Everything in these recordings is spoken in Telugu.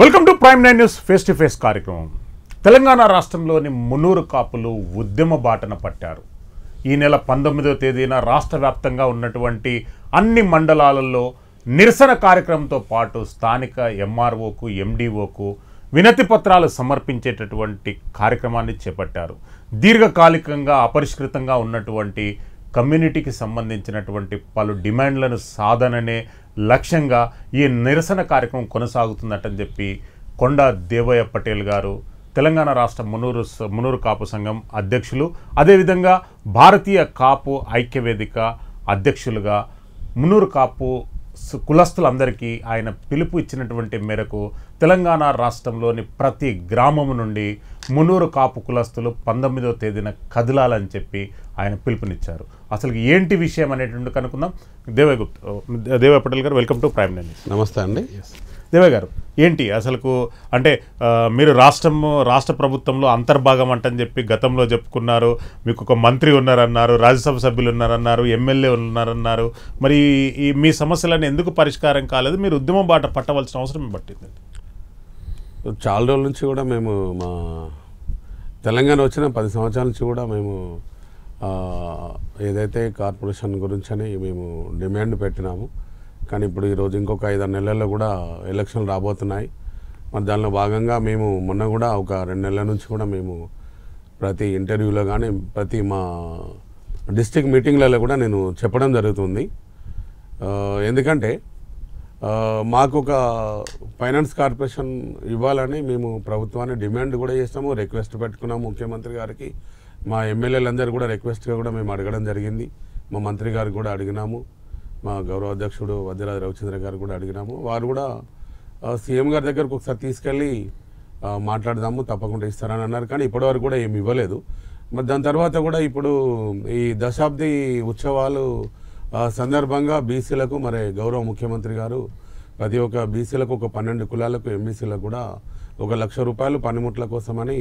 Welcome to Prime Nine News face to face కార్యక్రమం తెలంగాణ రాష్ట్రంలోని మునూరు కాపులు ఉద్యమ బాటన పట్టారు ఈ నెల పంతొమ్మిదో తేదీన రాష్ట్ర వ్యాప్తంగా ఉన్నటువంటి అన్ని మండలాలలో నిరసన కార్యక్రమంతో పాటు స్థానిక ఎంఆర్ఓకు ఎండిఓకు వినతి పత్రాలు సమర్పించేటటువంటి కార్యక్రమాన్ని చేపట్టారు దీర్ఘకాలికంగా అపరిష్కృతంగా ఉన్నటువంటి కమ్యూనిటీకి సంబంధించినటువంటి పలు డిమాండ్లను సాధననే లక్ష్యంగా ఈ నిరసన కార్యక్రమం కొనసాగుతుందటని చెప్పి కొండా దేవయ్య పటేల్ గారు తెలంగాణ రాష్ట్ర మునూరు మునూరు కాపు సంఘం అధ్యక్షులు అదేవిధంగా భారతీయ కాపు ఐక్యవేదిక అధ్యక్షులుగా మునూరు కాపు కులస్తులందరికీ ఆయన పిలుపు ఇచ్చినటువంటి మేరకు తెలంగాణ రాష్ట్రంలోని ప్రతి గ్రామం నుండి మునూరు కాపు కులస్తులు పంతొమ్మిదో తేదీన కదలాలని చెప్పి ఆయన పిలుపునిచ్చారు అసలు ఏంటి విషయం అనేటువంటి కనుక్కుందాం దేవగుప్త దేవ పటేల్ గారు వెల్కమ్ టు ప్రైమ్ న్యూస్ నమస్తే అండి దేవే గారు ఏంటి అసలుకు అంటే మీరు రాష్ట్రం రాష్ట్ర ప్రభుత్వంలో అంతర్భాగం అంటని చెప్పి గతంలో చెప్పుకున్నారు మీకు ఒక మంత్రి ఉన్నారన్నారు రాజ్యసభ సభ్యులు ఉన్నారన్నారు ఎమ్మెల్యే ఉన్నారన్నారు మరి ఈ మీ సమస్యలను ఎందుకు పరిష్కారం కాలేదు మీరు ఉద్యమం బాట పట్టవలసిన అవసరం పట్టింది చాలా రోజుల నుంచి కూడా మేము మా తెలంగాణ వచ్చిన పది సంవత్సరాల నుంచి కూడా మేము ఏదైతే కార్పొరేషన్ గురించి అని మేము డిమాండ్ పెట్టినాము కానీ ఇప్పుడు ఈరోజు ఇంకొక ఐదారు నెలల్లో కూడా ఎలక్షన్లు రాబోతున్నాయి మరి దానిలో భాగంగా మేము మొన్న కూడా ఒక రెండు నెలల నుంచి కూడా మేము ప్రతి ఇంటర్వ్యూలో కానీ ప్రతి మా డిస్టిక్ మీటింగ్లలో కూడా నేను చెప్పడం జరుగుతుంది ఎందుకంటే మాకు ఒక ఫైనాన్స్ కార్పొరేషన్ ఇవ్వాలని మేము ప్రభుత్వాన్ని డిమాండ్ కూడా చేస్తాము రిక్వెస్ట్ పెట్టుకున్నాము ముఖ్యమంత్రి గారికి మా ఎమ్మెల్యేలందరూ కూడా రిక్వెస్ట్గా కూడా మేము అడగడం జరిగింది మా మంత్రి గారు కూడా అడిగినాము మా గౌరవాధ్యక్షుడు వద్యరాజు రవిచంద్ర గారు కూడా అడిగినాము వారు కూడా సీఎం గారి దగ్గరకు ఒకసారి తీసుకెళ్ళి మాట్లాడదాము తప్పకుండా ఇస్తారని అన్నారు కానీ ఇప్పటివరకు కూడా ఏమి ఇవ్వలేదు మరి దాని తర్వాత కూడా ఇప్పుడు ఈ దశాబ్ది ఉత్సవాలు సందర్భంగా బీసీలకు మరి గౌరవ ముఖ్యమంత్రి గారు ప్రతి ఒక్క బీసీలకు ఒక పన్నెండు కులాలకు ఎంబీసీలకు కూడా ఒక లక్ష రూపాయలు పనిముట్ల కోసమని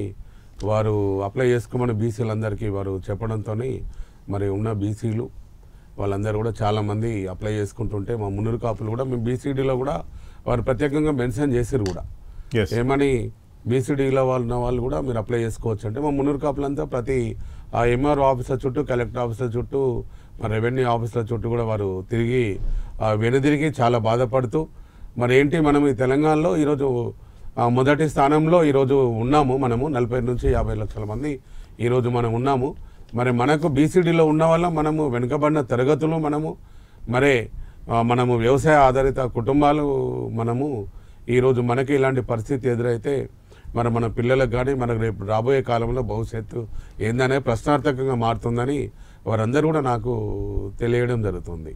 వారు అప్లై చేసుకోమని బీసీలందరికీ వారు చెప్పడంతో మరి ఉన్న బీసీలు వాళ్ళందరూ కూడా చాలామంది అప్లై చేసుకుంటుంటే మా మున్నూరు కాపులు కూడా మేము బీసీడీలో కూడా వారు ప్రత్యేకంగా మెన్షన్ చేసిరు కూడా ఏమని బీసీడీలో వాళ్ళు ఉన్న వాళ్ళు కూడా మీరు అప్లై చేసుకోవచ్చు అంటే మా మున్నూరు కాపులంతా ప్రతి ఎంఆర్ ఆఫీసర్ చుట్టూ కలెక్టర్ ఆఫీసర్ చుట్టూ మరి రెవెన్యూ ఆఫీసర్ చుట్టూ కూడా వారు తిరిగి వెనుదిరిగి చాలా బాధపడుతూ మరి ఏంటి మనం ఈ తెలంగాణలో ఈరోజు మొదటి స్థానంలో ఈరోజు ఉన్నాము మనము నలభై నుంచి యాభై లక్షల మంది ఈరోజు మనం ఉన్నాము మరి మనకు బీసీడీలో ఉన్న వల్ల మనము వెనుకబడిన తరగతులు మనము మరి మనము వ్యవసాయ ఆధారిత కుటుంబాలు మనము ఈరోజు మనకి ఇలాంటి పరిస్థితి ఎదురైతే మరి మన పిల్లలకు కానీ మనకు రేపు రాబోయే కాలంలో భవిష్యత్తు ఏందనే ప్రశ్నార్థకంగా మారుతుందని వారందరూ కూడా నాకు తెలియడం జరుగుతుంది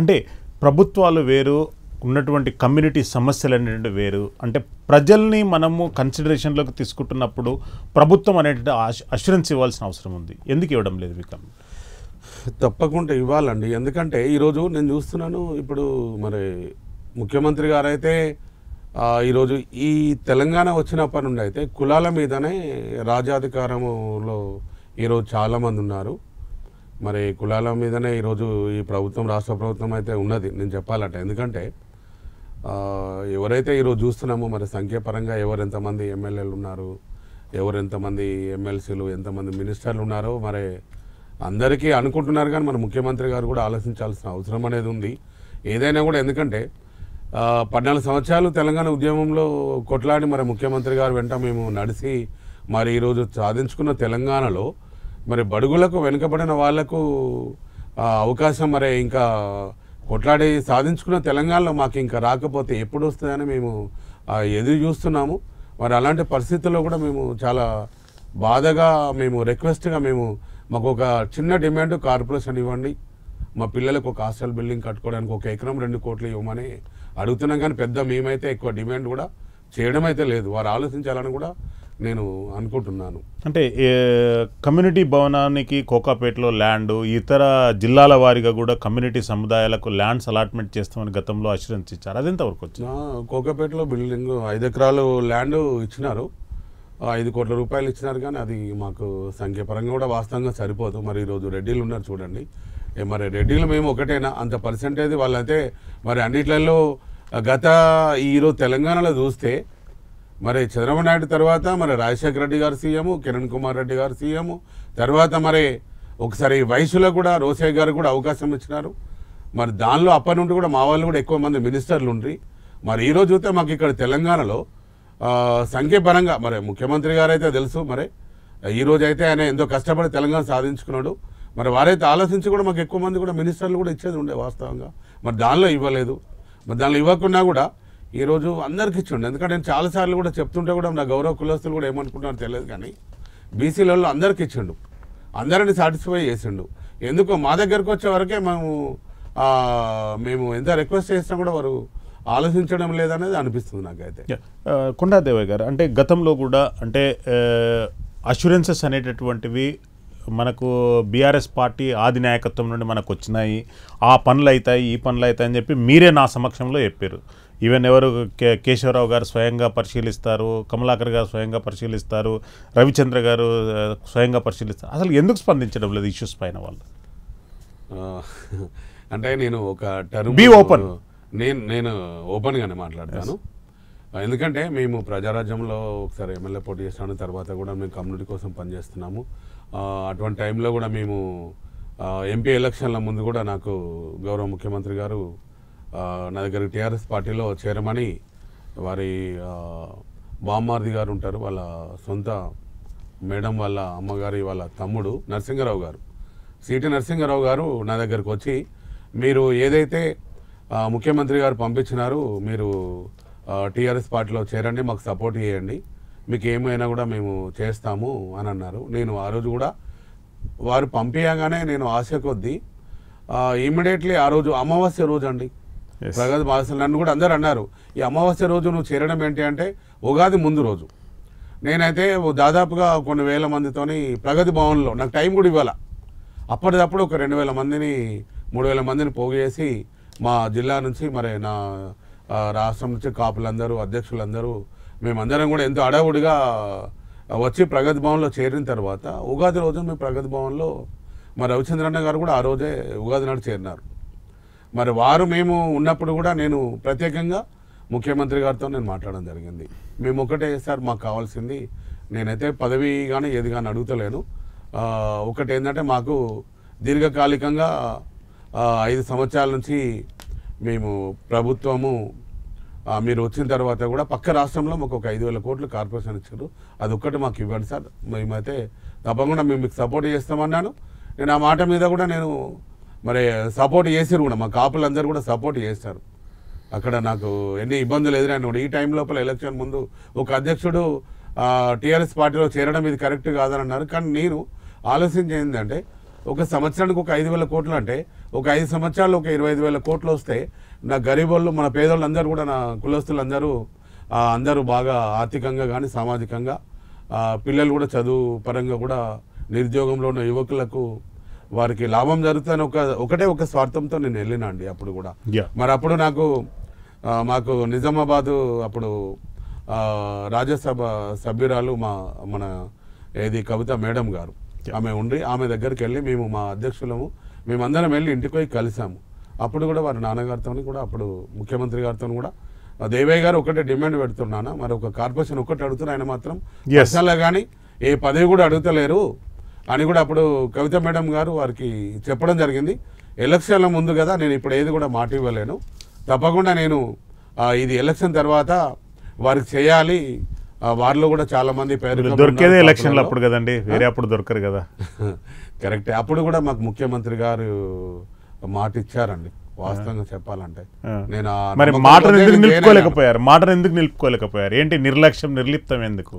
అంటే ప్రభుత్వాలు వేరు ఉన్నటువంటి కమ్యూనిటీ సమస్యలు అనేటువంటి వేరు అంటే ప్రజల్ని మనము కన్సిడరేషన్లోకి తీసుకుంటున్నప్పుడు ప్రభుత్వం అనేటువంటి అష్యూరెన్స్ ఇవ్వాల్సిన అవసరం ఉంది ఎందుకు ఇవ్వడం లేదు విక్రమ్ తప్పకుండా ఇవ్వాలండి ఎందుకంటే ఈరోజు నేను చూస్తున్నాను ఇప్పుడు మరి ముఖ్యమంత్రి గారైతే ఈరోజు ఈ తెలంగాణ వచ్చినప్పటి నుండి అయితే కులాల మీదనే రాజాధికారంలో ఈరోజు చాలామంది ఉన్నారు మరి కులాల మీదనే ఈరోజు ఈ ప్రభుత్వం రాష్ట్ర ప్రభుత్వం అయితే ఉన్నది నేను చెప్పాలంటే ఎందుకంటే ఎవరైతే ఈరోజు చూస్తున్నామో మరి సంఖ్యాపరంగా ఎవరెంతమంది ఎమ్మెల్యేలు ఉన్నారు ఎవరెంతమంది ఎమ్మెల్సీలు ఎంతమంది మినిస్టర్లు ఉన్నారో మరి అందరికీ అనుకుంటున్నారు కానీ మన ముఖ్యమంత్రి గారు కూడా ఆలోచించాల్సిన అవసరం అనేది ఉంది ఏదైనా కూడా ఎందుకంటే పద్నాలుగు సంవత్సరాలు తెలంగాణ ఉద్యమంలో కొట్లాడి మరి ముఖ్యమంత్రి గారు వెంట మేము నడిచి మరి ఈరోజు సాధించుకున్న తెలంగాణలో మరి బడుగులకు వెనుకబడిన వాళ్లకు అవకాశం మరి ఇంకా కొట్లాడి సాధించుకున్న తెలంగాణలో మాకు ఇంకా రాకపోతే ఎప్పుడు వస్తుందని మేము ఎదురు చూస్తున్నాము మరి అలాంటి పరిస్థితుల్లో కూడా మేము చాలా బాధగా మేము రిక్వెస్ట్గా మేము మాకు ఒక చిన్న డిమాండ్ కార్పొరేషన్ ఇవ్వండి మా పిల్లలకు ఒక హాస్టల్ బిల్డింగ్ కట్టుకోవడానికి ఒక ఎకరం రెండు కోట్లు ఇవ్వమని అడుగుతున్నాం కానీ పెద్ద మేమైతే ఎక్కువ డిమాండ్ కూడా చేయడం అయితే లేదు వారు ఆలోచించాలని కూడా నేను అనుకుంటున్నాను అంటే కమ్యూనిటీ భవనానికి కోకాపేటలో ల్యాండ్ ఇతర జిల్లాల వారిగా కూడా కమ్యూనిటీ సముదాయాలకు ల్యాండ్స్ అలాట్మెంట్ చేస్తామని గతంలో అసూరెన్స్ ఇచ్చారు అది ఎంతవరకు వచ్చింది కోకాపేటలో బిల్డింగ్ ఐదు ఎకరాలు ల్యాండ్ ఇచ్చినారు ఐదు కోట్ల రూపాయలు ఇచ్చినారు కానీ అది మాకు సంఖ్యపరంగా కూడా వాస్తవంగా సరిపోదు మరి ఈరోజు రెడ్డిలు ఉన్నారు చూడండి మరి రెడ్డిలు మేము ఒకటేనా అంత పర్సెంటేజ్ వాళ్ళైతే మరి అన్నిట్లలో గత ఈరోజు తెలంగాణలో చూస్తే మరి చంద్రబాబు నాయుడు తర్వాత మరి రాజశేఖర రెడ్డి గారు సీఎం కిరణ్ కుమార్ రెడ్డి గారు సీఎం తర్వాత మరి ఒకసారి వయసులో కూడా రోసయ్య గారు కూడా అవకాశం ఇచ్చినారు మరి దానిలో అప్పటి నుండి కూడా మా వాళ్ళు కూడా ఎక్కువ మంది మినిస్టర్లు ఉండ్రి మరి ఈరోజు చూస్తే మాకు ఇక్కడ తెలంగాణలో సంఖ్యపరంగా మరి ముఖ్యమంత్రి గారు అయితే తెలుసు మరి ఈరోజు అయితే ఆయన ఎంతో కష్టపడి తెలంగాణ సాధించుకున్నాడు మరి వారైతే ఆలోచించి కూడా మాకు ఎక్కువ మంది కూడా మినిస్టర్లు కూడా ఇచ్చేది ఉండే వాస్తవంగా మరి దానిలో ఇవ్వలేదు మరి దానిలో ఇవ్వకుండా కూడా ఈరోజు అందరికి ఇచ్చిండు ఎందుకంటే నేను చాలాసార్లు కూడా చెప్తుంటే కూడా నా గౌరవ కులస్తులు కూడా ఏమనుకుంటున్నారు తెలియదు కానీ బీసీలలో అందరికి ఇచ్చిండు అందరిని సాటిస్ఫై చేసిండు ఎందుకో మా దగ్గరకు వచ్చే వరకే మేము మేము ఎంత రిక్వెస్ట్ చేసినా కూడా వారు ఆలోచించడం లేదనేది అనిపిస్తుంది నాకైతే కొండాదేవయ్య గారు అంటే గతంలో కూడా అంటే అష్యూరెన్సెస్ అనేటటువంటివి మనకు బీఆర్ఎస్ పార్టీ ఆది నాయకత్వం నుండి మనకు వచ్చినాయి ఆ పనులు అవుతాయి ఈ పనులు అవుతాయి అని చెప్పి మీరే నా సమక్షంలో చెప్పారు ఈవెన్ ఎవరు కే కేశవరావు గారు స్వయంగా పరిశీలిస్తారు కమలాకర్ గారు స్వయంగా పరిశీలిస్తారు రవిచంద్ర గారు స్వయంగా పరిశీలిస్తారు అసలు ఎందుకు స్పందించడం లేదు ఇష్యూస్ పైన వాళ్ళు అంటే నేను ఒక టర్మ్ బీ ఓపెన్ నేను నేను ఓపెన్గానే మాట్లాడతాను ఎందుకంటే మేము ప్రజారాజ్యంలో ఒకసారి ఎమ్మెల్యే పోటీ చేస్తాను తర్వాత కూడా మేము కమ్యూనిటీ కోసం పనిచేస్తున్నాము అటువంటి టైంలో కూడా మేము ఎంపీ ఎలక్షన్ల ముందు కూడా నాకు గౌరవ ముఖ్యమంత్రి గారు నా దగ్గర టీఆర్ఎస్ పార్టీలో చేరమని వారి బామ్మార్ది గారు ఉంటారు వాళ్ళ సొంత మేడం వాళ్ళ అమ్మగారి వాళ్ళ తమ్ముడు నరసింహరావు గారు సిటి నరసింహరావు గారు నా దగ్గరకు వచ్చి మీరు ఏదైతే ముఖ్యమంత్రి గారు పంపించినారో మీరు టీఆర్ఎస్ పార్టీలో చేరండి మాకు సపోర్ట్ చేయండి మీకు ఏమైనా కూడా మేము చేస్తాము అని అన్నారు నేను ఆ రోజు కూడా వారు పంపించగానే నేను ఆశ కొద్దీ ఇమ్మీడియట్లీ ఆ రోజు అమావాస్య రోజు అండి ప్రగతి మాసలు నన్ను కూడా అందరు అన్నారు ఈ అమావాస్య రోజు నువ్వు చేరడం ఏంటి అంటే ఉగాది ముందు రోజు నేనైతే దాదాపుగా కొన్ని వేల మందితోని ప్రగతి భవన్లో నాకు టైం కూడా ఇవ్వాల అప్పటిదప్పుడు ఒక రెండు వేల మందిని మూడు వేల మందిని పోగేసి మా జిల్లా నుంచి మరి నా రాష్ట్రం నుంచి కాపులందరూ అధ్యక్షులందరూ మేమందరం కూడా ఎంతో అడవుడిగా వచ్చి ప్రగతి భవన్లో చేరిన తర్వాత ఉగాది రోజు మేము ప్రగతి భవన్లో మా రవిచంద్రన్న గారు కూడా ఆ రోజే ఉగాది నాడు చేరినారు మరి వారు మేము ఉన్నప్పుడు కూడా నేను ప్రత్యేకంగా ముఖ్యమంత్రి గారితో నేను మాట్లాడడం జరిగింది మేము ఒకటే సార్ మాకు కావాల్సింది నేనైతే పదవి కానీ ఏది కానీ అడుగుతలేను ఒకటి ఏంటంటే మాకు దీర్ఘకాలికంగా ఐదు సంవత్సరాల నుంచి మేము ప్రభుత్వము మీరు వచ్చిన తర్వాత కూడా పక్క రాష్ట్రంలో మాకు ఒక ఐదు వేల కోట్లు కార్పొరేషన్ ఇచ్చారు అది ఒక్కటి మాకు ఇవ్వండి సార్ మేమైతే తప్పకుండా మేము మీకు సపోర్ట్ చేస్తామన్నాను నేను ఆ మాట మీద కూడా నేను మరి సపోర్ట్ చేసారు కూడా మా కాపులందరూ కూడా సపోర్ట్ చేస్తారు అక్కడ నాకు ఎన్ని ఇబ్బందులు ఎదురైనా కూడా ఈ టైం లోపల ఎలక్షన్ ముందు ఒక అధ్యక్షుడు టీఆర్ఎస్ పార్టీలో చేరడం ఇది కరెక్ట్ కాదని అన్నారు కానీ నేను ఆలస్యం ఏంటంటే ఒక సంవత్సరానికి ఒక ఐదు వేల కోట్లు అంటే ఒక ఐదు సంవత్సరాలు ఒక ఇరవై ఐదు వేల కోట్లు వస్తే నా గరీబోళ్ళు మన పేదోళ్ళు అందరూ కూడా నా కులస్తులందరూ అందరూ బాగా ఆర్థికంగా కానీ సామాజికంగా పిల్లలు కూడా చదువు పరంగా కూడా నిరుద్యోగంలో ఉన్న యువకులకు వారికి లాభం జరుగుతుంది ఒక ఒకటే ఒక స్వార్థంతో నేను వెళ్ళినా అండి అప్పుడు కూడా మరి అప్పుడు నాకు మాకు నిజామాబాదు అప్పుడు రాజ్యసభ సభ్యురాలు మా మన ఏది కవిత మేడం గారు ఆమె ఉండి ఆమె దగ్గరికి వెళ్ళి మేము మా అధ్యక్షులము మేమందరం వెళ్ళి ఇంటికి పోయి కలిసాము అప్పుడు కూడా వారి నాన్నగారితో కూడా అప్పుడు ముఖ్యమంత్రి గారితో కూడా దేవయ్య గారు ఒకటే డిమాండ్ పెడుతున్నాను మరి ఒక కార్పొరేషన్ ఒకటి అడుగుతున్నా ఆయన మాత్రం కానీ ఏ పదవి కూడా అడుగుతలేరు అని కూడా అప్పుడు కవిత మేడం గారు వారికి చెప్పడం జరిగింది ఎలక్షన్ల ముందు కదా నేను ఇప్పుడు ఏది కూడా మాట ఇవ్వలేను తప్పకుండా నేను ఇది ఎలక్షన్ తర్వాత వారికి చేయాలి వారిలో కూడా చాలా మంది పేరు దొరికేదే ఎలక్షన్లు అప్పుడు కదండి వేరే అప్పుడు దొరకరు కదా కరెక్టే అప్పుడు కూడా మాకు ముఖ్యమంత్రి గారు మాట ఇచ్చారండి వాస్తవంగా చెప్పాలంటే నేను మరి మాటను ఎందుకు నిలుపుకోలేకపోయారు మాటను ఎందుకు నిలుపుకోలేకపోయారు ఏంటి నిర్లక్ష్యం నిర్లిప్తం ఎందుకు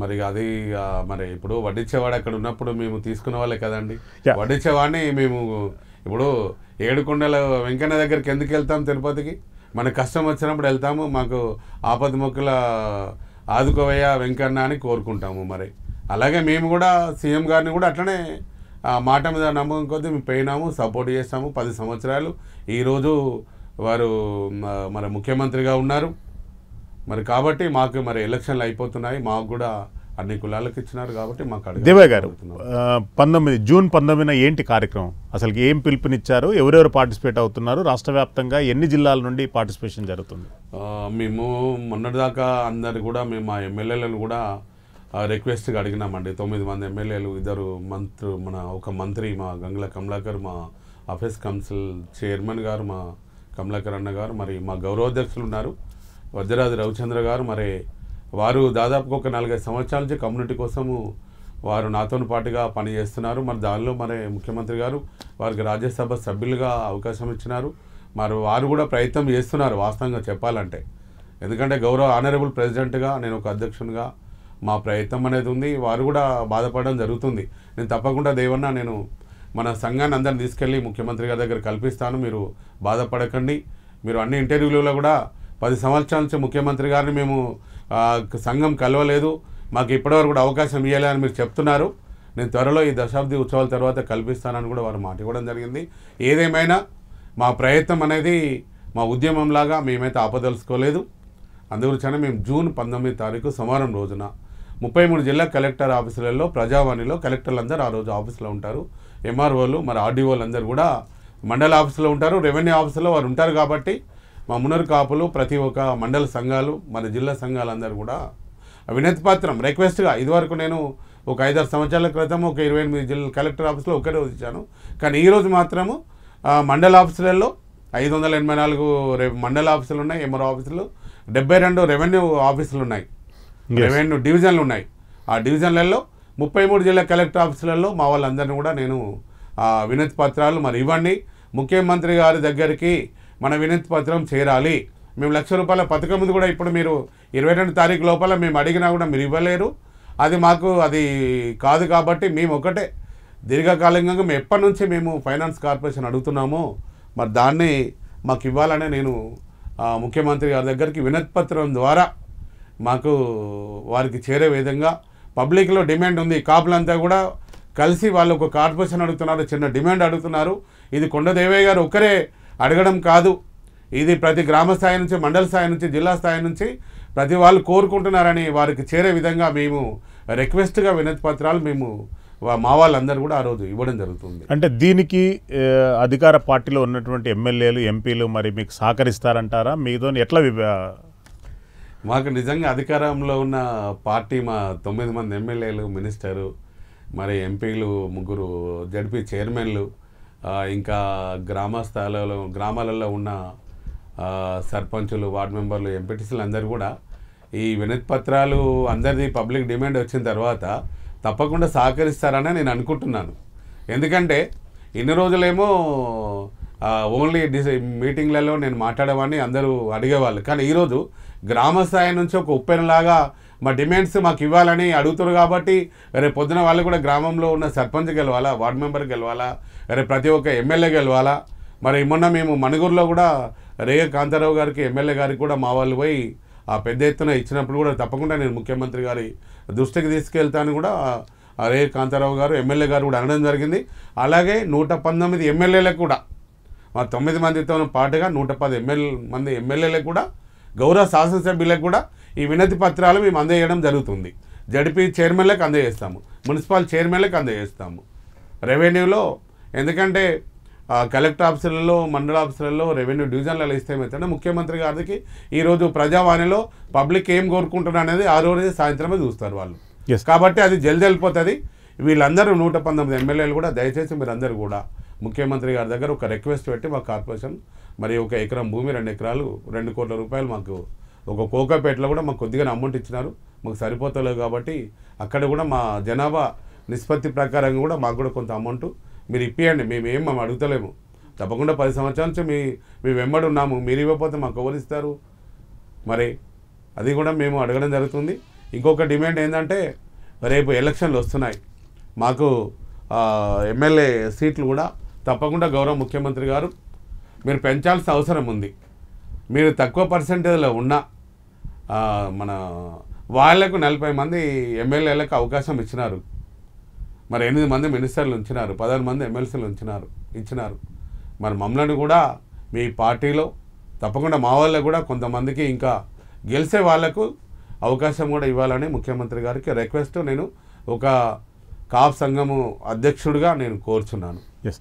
మరి అది మరి ఇప్పుడు వడ్డించేవాడు అక్కడ ఉన్నప్పుడు మేము తీసుకున్న వాళ్ళే కదండి వడ్డించేవాడిని మేము ఇప్పుడు ఏడుకొండల వెంకన్న దగ్గరికి ఎందుకు వెళ్తాం తిరుపతికి మనకు కష్టం వచ్చినప్పుడు వెళ్తాము మాకు ఆపద మొక్కల ఆదుకోవయ్యా వెంకన్న అని కోరుకుంటాము మరి అలాగే మేము కూడా సీఎం గారిని కూడా అట్లనే మాట మీద నమ్మకం కొద్దీ మేము పోయినాము సపోర్ట్ చేస్తాము పది సంవత్సరాలు ఈరోజు వారు మరి ముఖ్యమంత్రిగా ఉన్నారు మరి కాబట్టి మాకు మరి ఎలక్షన్లు అయిపోతున్నాయి మాకు కూడా అన్ని కులాలకు ఇచ్చినారు కాబట్టి మాకు దేవయ్య గారు పంతొమ్మిది జూన్ పంతొమ్మిదిన ఏంటి కార్యక్రమం అసలు ఏం పిలుపునిచ్చారు ఎవరెవరు పార్టిసిపేట్ అవుతున్నారు రాష్ట్ర వ్యాప్తంగా ఎన్ని జిల్లాల నుండి పార్టిసిపేషన్ జరుగుతుంది మేము మొన్నటిదాకా అందరు కూడా మేము మా ఎమ్మెల్యేలను కూడా రిక్వెస్ట్గా అడిగినామండి తొమ్మిది మంది ఎమ్మెల్యేలు ఇద్దరు మంత్రి మన ఒక మంత్రి మా గంగుల కమలాకర్ మా ఆఫీస్ కౌన్సిల్ చైర్మన్ గారు మా కమలాకర్ అన్న గారు మరి మా గౌరవాధ్యక్షులు ఉన్నారు వజ్రరాజు రవిచంద్ర గారు మరి వారు దాదాపుగా ఒక నాలుగైదు సంవత్సరాల నుంచి కమ్యూనిటీ కోసము వారు నాతో పాటుగా పనిచేస్తున్నారు మరి దానిలో మరి ముఖ్యమంత్రి గారు వారికి రాజ్యసభ సభ్యులుగా అవకాశం ఇచ్చినారు మరి వారు కూడా ప్రయత్నం చేస్తున్నారు వాస్తవంగా చెప్పాలంటే ఎందుకంటే గౌరవ ఆనరబుల్ ప్రెసిడెంట్గా నేను ఒక అధ్యక్షునిగా మా ప్రయత్నం అనేది ఉంది వారు కూడా బాధపడడం జరుగుతుంది నేను తప్పకుండా దేవన్నా నేను మన సంఘాన్ని అందరిని తీసుకెళ్ళి ముఖ్యమంత్రి గారి దగ్గర కల్పిస్తాను మీరు బాధపడకండి మీరు అన్ని ఇంటర్వ్యూలలో కూడా పది సంవత్సరాల నుంచి ముఖ్యమంత్రి గారిని మేము సంఘం కలవలేదు మాకు ఇప్పటివరకు కూడా అవకాశం ఇవ్వలేదని మీరు చెప్తున్నారు నేను త్వరలో ఈ దశాబ్ది ఉత్సవాల తర్వాత కల్పిస్తానని కూడా వారు మాట ఇవ్వడం జరిగింది ఏదేమైనా మా ప్రయత్నం అనేది మా ఉద్యమంలాగా మేమైతే ఆపదలుచుకోలేదు అందుగురించనే మేము జూన్ పంతొమ్మిది తారీఖు సోమవారం రోజున ముప్పై మూడు జిల్లా కలెక్టర్ ఆఫీసులలో ప్రజావాణిలో కలెక్టర్లందరూ ఆ రోజు ఆఫీసులో ఉంటారు ఎంఆర్ఓలు మరి ఆర్డీఓలు అందరూ కూడా మండల ఆఫీసులో ఉంటారు రెవెన్యూ ఆఫీసులో వారు ఉంటారు కాబట్టి మా మునర్ కాపులు ప్రతి ఒక్క మండల సంఘాలు మన జిల్లా సంఘాలందరూ కూడా వినతి పత్రం రిక్వెస్ట్గా ఇదివరకు నేను ఒక ఐదారు సంవత్సరాల క్రితం ఒక ఇరవై ఎనిమిది జిల్లా కలెక్టర్ ఆఫీస్లో ఒక్కటే వచ్చాను కానీ ఈరోజు మాత్రము మండల ఆఫీసులలో ఐదు వందల ఎనభై నాలుగు మండల ఆఫీసులు ఉన్నాయి ఎంఆర్ ఆఫీసులు డెబ్బై రెండు రెవెన్యూ ఆఫీసులు ఉన్నాయి రెవెన్యూ డివిజన్లు ఉన్నాయి ఆ డివిజన్లలో ముప్పై మూడు జిల్లా కలెక్టర్ ఆఫీసులలో మా వాళ్ళందరినీ కూడా నేను వినతి పత్రాలు మరి ఇవ్వండి ముఖ్యమంత్రి గారి దగ్గరికి మన వినతి పత్రం చేరాలి మేము లక్ష రూపాయల పథకం మీద కూడా ఇప్పుడు మీరు ఇరవై రెండు తారీఖు లోపల మేము అడిగినా కూడా మీరు ఇవ్వలేరు అది మాకు అది కాదు కాబట్టి మేము ఒకటే దీర్ఘకాలికంగా మేము ఎప్పటి నుంచి మేము ఫైనాన్స్ కార్పొరేషన్ అడుగుతున్నామో మరి దాన్ని మాకు ఇవ్వాలని నేను ముఖ్యమంత్రి గారి దగ్గరికి వినతిపత్రం ద్వారా మాకు వారికి చేరే విధంగా పబ్లిక్లో డిమాండ్ ఉంది కాపులంతా కూడా కలిసి వాళ్ళు ఒక కార్పొరేషన్ అడుగుతున్నారు చిన్న డిమాండ్ అడుగుతున్నారు ఇది కొండదేవయ్య గారు ఒక్కరే అడగడం కాదు ఇది ప్రతి గ్రామ స్థాయి నుంచి మండల స్థాయి నుంచి జిల్లా స్థాయి నుంచి ప్రతి వాళ్ళు కోరుకుంటున్నారని వారికి చేరే విధంగా మేము రిక్వెస్ట్గా వినతి పత్రాలు మేము మా వాళ్ళందరూ కూడా ఆ రోజు ఇవ్వడం జరుగుతుంది అంటే దీనికి అధికార పార్టీలో ఉన్నటువంటి ఎమ్మెల్యేలు ఎంపీలు మరి మీకు సహకరిస్తారంటారా మీతో ఎట్లా మాకు నిజంగా అధికారంలో ఉన్న పార్టీ మా తొమ్మిది మంది ఎమ్మెల్యేలు మినిస్టరు మరి ఎంపీలు ముగ్గురు జడ్పీ చైర్మన్లు ఇంకా గ్రామ స్థాయిలో గ్రామాలలో ఉన్న సర్పంచులు వార్డు మెంబర్లు ఎంపీటీసీలు అందరూ కూడా ఈ వినతి పత్రాలు అందరిది పబ్లిక్ డిమాండ్ వచ్చిన తర్వాత తప్పకుండా సహకరిస్తారని నేను అనుకుంటున్నాను ఎందుకంటే ఇన్ని రోజులేమో ఓన్లీ డిస్ మీటింగ్లలో నేను మాట్లాడేవాడిని అందరూ అడిగేవాళ్ళు కానీ ఈరోజు గ్రామ స్థాయి నుంచి ఒక ఉప్పెనలాగా మా డిమాండ్స్ మాకు ఇవ్వాలని అడుగుతారు కాబట్టి రేపు పొద్దున వాళ్ళు కూడా గ్రామంలో ఉన్న సర్పంచ్ గెలవాలా వార్డు మెంబర్ గెలవాలా రేపు ప్రతి ఒక్క ఎమ్మెల్యే గెలవాలా మరి మొన్న మేము మణుగూరులో కూడా రేగ కాంతారావు గారికి ఎమ్మెల్యే గారికి కూడా మా వాళ్ళు పోయి ఆ పెద్ద ఎత్తున ఇచ్చినప్పుడు కూడా తప్పకుండా నేను ముఖ్యమంత్రి గారి దృష్టికి తీసుకెళ్తాను కూడా రే కాంతారావు గారు ఎమ్మెల్యే గారు కూడా అనడం జరిగింది అలాగే నూట పంతొమ్మిది ఎమ్మెల్యేలకు కూడా మా తొమ్మిది మందితో పాటుగా నూట పది ఎమ్మెల్యే మంది ఎమ్మెల్యేలకు కూడా గౌరవ శాసనసభ్యులకు కూడా ఈ వినతి పత్రాలు మేము అందజేయడం జరుగుతుంది జడిపి చైర్మన్లకు అందజేస్తాము మున్సిపల్ చైర్మన్లకు అందజేస్తాము రెవెన్యూలో ఎందుకంటే కలెక్టర్ ఆఫీసులలో మండల ఆఫీసులలో రెవెన్యూ డివిజన్లలో ఇస్తే ఏమవుతుందంటే ముఖ్యమంత్రి గారికి ఈరోజు ప్రజావాణిలో పబ్లిక్ ఏం కోరుకుంటున్నారు అనేది ఆ రోజు సాయంత్రమే చూస్తారు వాళ్ళు కాబట్టి అది జల్ది వెళ్ళిపోతుంది వీళ్ళందరూ నూట పంతొమ్మిది ఎమ్మెల్యేలు కూడా దయచేసి మీరందరూ కూడా ముఖ్యమంత్రి గారి దగ్గర ఒక రిక్వెస్ట్ పెట్టి మా కార్పొరేషన్ మరి ఒక ఎకరం భూమి రెండు ఎకరాలు రెండు కోట్ల రూపాయలు మాకు ఒక కోకాపేటలో కూడా మాకు కొద్దిగా అమౌంట్ ఇచ్చినారు మాకు సరిపోతలేదు కాబట్టి అక్కడ కూడా మా జనాభా నిష్పత్తి ప్రకారంగా కూడా మాకు కూడా కొంత అమౌంట్ మీరు ఇప్పియండి మేమేం మేము అడుగుతలేము తప్పకుండా పది సంవత్సరాల నుంచి మీ మేము వెంబడి ఉన్నాము మీరు ఇవ్వకపోతే మాకు ఎవరిస్తారు మరి అది కూడా మేము అడగడం జరుగుతుంది ఇంకొక డిమాండ్ ఏంటంటే రేపు ఎలక్షన్లు వస్తున్నాయి మాకు ఎమ్మెల్యే సీట్లు కూడా తప్పకుండా గౌరవ ముఖ్యమంత్రి గారు మీరు పెంచాల్సిన అవసరం ఉంది మీరు తక్కువ పర్సంటేజ్లో ఉన్నా మన వాళ్లకు నలభై మంది ఎమ్మెల్యేలకు అవకాశం ఇచ్చినారు మరి ఎనిమిది మంది మినిస్టర్లు ఉంచినారు పదహారు మంది ఎమ్మెల్సీలు ఉంచినారు ఇచ్చినారు మరి మమ్మల్ని కూడా మీ పార్టీలో తప్పకుండా మా వాళ్ళకు కూడా కొంతమందికి ఇంకా గెలిచే వాళ్లకు అవకాశం కూడా ఇవ్వాలని ముఖ్యమంత్రి గారికి రిక్వెస్ట్ నేను ఒక కాఫ్ సంఘము అధ్యక్షుడిగా నేను కోరుచున్నాను ఎస్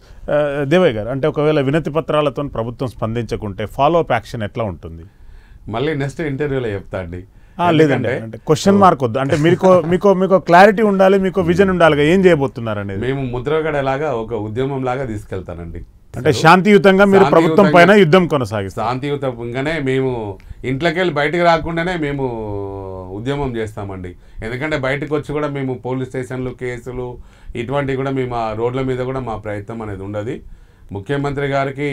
దేవయ్య గారు అంటే ఒకవేళ వినతి పత్రాలతో ప్రభుత్వం స్పందించకుంటే ఫాలోఅప్ యాక్షన్ ఎట్లా ఉంటుంది మళ్ళీ నెక్స్ట్ ఇంటర్వ్యూలో చెప్తా అండి లేదండి క్వశ్చన్ మార్క్ వద్దు అంటే మీకు మీకు మీకు క్లారిటీ ఉండాలి మీకు విజన్ ఉండాలి ఏం చేయబోతున్నారండి మేము ముద్రగడ లాగా ఒక ఉద్యమం లాగా తీసుకెళ్తానండి అంటే శాంతియుతంగా మీరు ప్రభుత్వం పైన యుద్ధం కొనసాగిస్తాం శాంతియుతంగానే మేము ఇంట్లోకి వెళ్ళి బయటకు రాకుండానే మేము ఉద్యమం చేస్తామండి ఎందుకంటే బయటకు వచ్చి కూడా మేము పోలీస్ స్టేషన్లు కేసులు ఇటువంటివి కూడా మేము ఆ రోడ్ల మీద కూడా మా ప్రయత్నం అనేది ఉండదు ముఖ్యమంత్రి గారికి